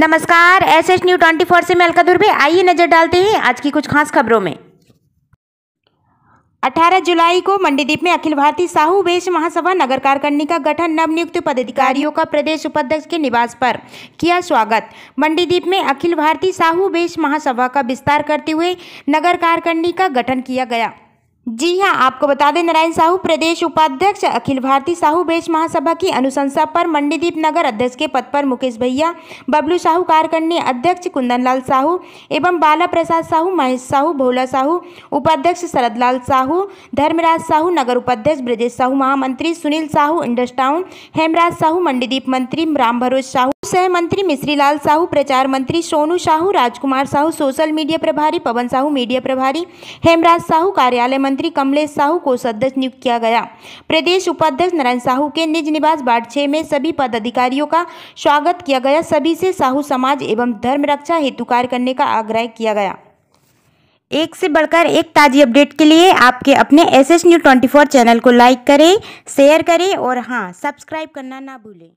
नमस्कार S S new twenty four से मैं अलका दुर्बे आइए नज़र डालते हैं आज की कुछ खास खबरों में 18 जुलाई को मंडीदीप में अखिल भारतीय साहू वेश महासभा नगर कारकर्णी का गठन नवनियुक्त पदाधिकारियों का प्रदेश उपाध्यक्ष के निवास पर किया स्वागत मंडीदीप में अखिल भारतीय साहू वेश महासभा का विस्तार करते हुए नगर कारकर्णी का गठन किया गया जी हां आपको बता दें नारायण साहू प्रदेश उपाध्यक्ष अखिल भारतीय साहू बेच महासभा की अनुशंसा पर मंडीदीप नगर अध्यक्ष के पद पर मुकेश भैया बबलू साहू कार्यकर्णी अध्यक्ष कुंदनलाल साहू एवं बाला प्रसाद साहू महेश साहू भोला साहू उपाध्यक्ष शरदलाल साहू धर्मराज साहू नगर उपाध्यक्ष ब्रजेश साहू महामंत्री सुनील साहू इंडस्टाउन टाउन हेमराज साहू मंडीदीप मंत्री राम भरोज साहू सह मंत्री मिश्रीलाल साहू प्रचार मंत्री सोनू साहू राजकुमार साहू सोशल मीडिया प्रभारी पवन साहू मीडिया प्रभारी हेमराज साहू कार्यालय मंत्री मंत्री कमलेश साहू को सदस्य नियुक्त किया गया प्रदेश उपाध्यक्ष नारायण साहू के निज निवास वार्ड छः में सभी पदाधिकारियों का स्वागत किया गया सभी से साहू समाज एवं धर्म रक्षा हेतु कार्य करने का आग्रह किया गया एक से बढ़कर एक ताज़ी अपडेट के लिए आपके अपने S S news twenty four channel को लाइक करें शेयर करें और हाँ सब्सक्राइब करना ना भूलें